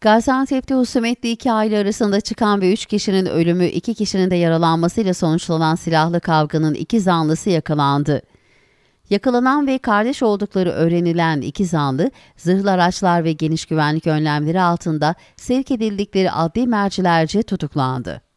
Gaziantep'te husumetli iki aile arasında çıkan ve üç kişinin ölümü iki kişinin de yaralanmasıyla sonuçlanan silahlı kavganın iki zanlısı yakalandı. Yakalanan ve kardeş oldukları öğrenilen iki zanlı, zırhlı araçlar ve geniş güvenlik önlemleri altında sevk edildikleri adli mercilerce tutuklandı.